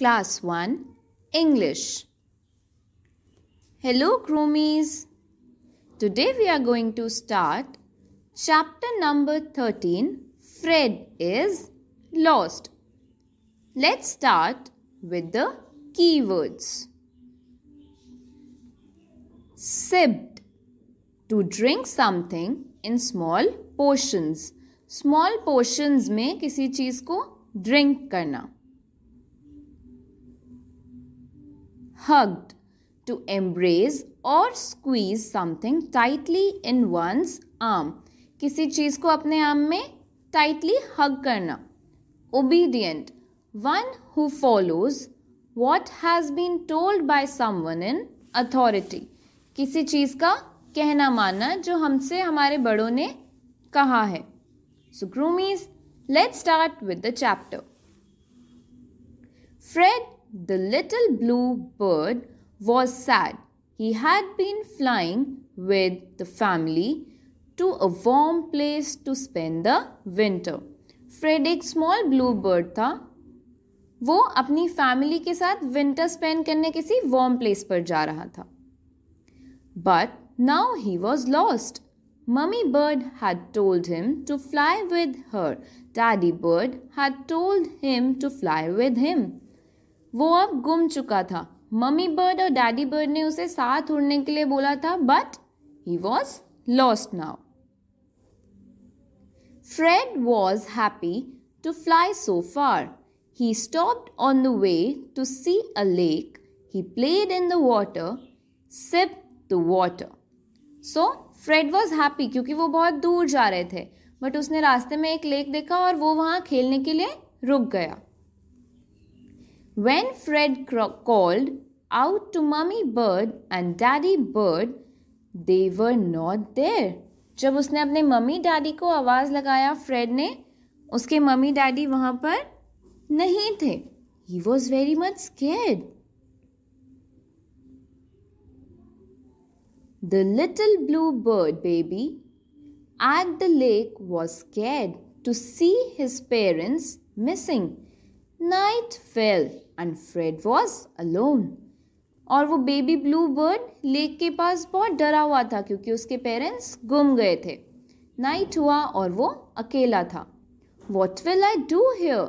Class 1 English. Hello, Croomies. Today we are going to start chapter number 13 Fred is Lost. Let's start with the keywords. Sipped to drink something in small portions. Small portions में किसी चीज़ को drink करना hugged to embrace or squeeze something tightly in one's arm किसी चीज़ को अपने arm में tightly hug करना obedient one who follows what has been told by someone in authority किसी चीज़ का कहना मानना जो हमसे हमारे बड़ों ने कहा है so groomies let's start with the chapter Fred the little blue bird was sad. He had been flying with the family to a warm place to spend the winter. Fred small blue bird था वो अपनी family के साथ winter spend करने किसी warm place पर जा रहा था But now he was lost. Mummy bird had told him to fly with her. Daddy bird had told him to fly with him. वो अब गुम चुका था मम्मी बर्ड और डैडी बर्ड ने उसे साथ उड़ने के लिए बोला था but he was lost now Fred was happy to fly so far he stop on the way to see a lake he played in the water sip the water so Fred was happy क्योंकि वो बहुत दूर जा रहे थे but उसने रास्ते में एक लेक देखा और वो वहाँ खेलने के लिए रुक गया When Fred called out to Mummy Bird and Daddy Bird, they were not there. जब उसने अपने मम्मी डैडी को आवाज़ लगाया फ्रेड ने उसके मम्मी डैडी वहाँ पर नहीं थे he was very much scared The little blue bird baby at the lake was scared to see his parents missing. Night fell and Fred was alone और वो बेबी ब्लू बर्ड लेक के पास बहुत डरा हुआ था क्योंकि उसके पेरेंट्स गुम गए थे नाइट हुआ और वो अकेला था what will I do here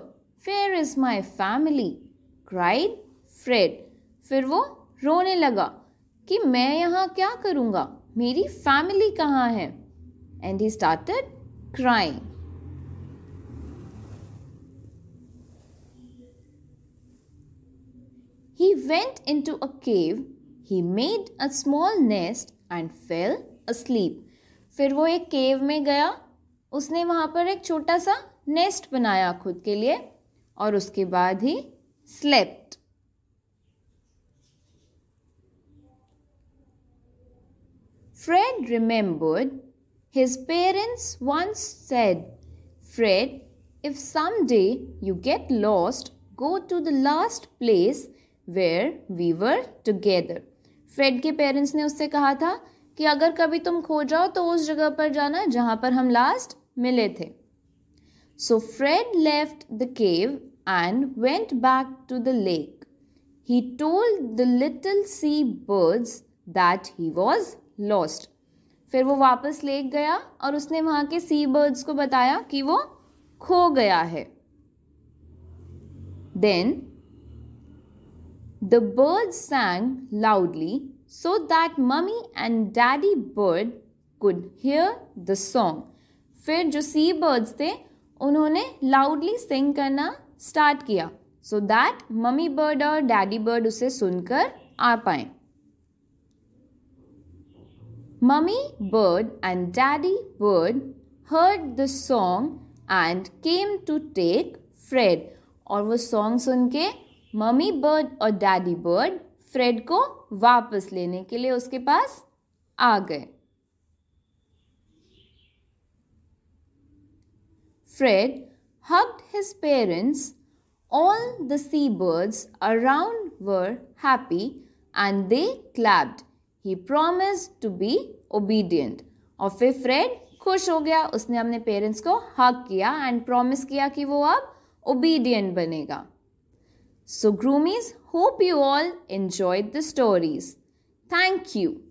where is my family cried Fred फिर वो रोने लगा कि मैं यहाँ क्या करूँगा मेरी फैमिली कहाँ है and he started crying He went into a cave, he made a small nest and fell asleep. फिर वो एक केव में गया उसने वहाँ पर एक छोटा सा नेस्ट बनाया खुद के लिए और उसके बाद he slept Fred remembered his parents once said, Fred, if someday you get lost, go to the last place where we were together Fred के पेरेंट्स ने उससे कहा था कि अगर कभी तुम खो जाओ तो उस जगह पर जाना जहाँ पर हम लास्ट मिले थे so Fred left the cave and went back to the lake he told the little sea birds that he was lost फिर वो वापस लेक गया और उसने वहाँ के सी बर्ड्स को बताया कि वो खो गया है then The birds sang loudly so that mummy and daddy bird could hear the song. फिर जो सी बर्ड्स थे उन्होंने लाउडली सिंग करना स्टार्ट किया सो दैट मम्मी बर्ड और डैडी बर्ड उसे सुनकर आ पाए mummy bird and daddy bird heard the song and came to take Fred और वो सॉन्ग सुन के मम्मी बर्ड और डैडी बर्ड फ्रेड को वापस लेने के लिए उसके पास आ गए Fred hugged his parents all the sea birds around were happy and they clapped he promise to be obedient और फिर फ्रेड खुश हो गया उसने अपने पेरेंट्स को हक किया एंड प्रॉमिस किया कि वो अब ओबीडियंट बनेगा So, groomies, hope you all enjoyed the stories. Thank you.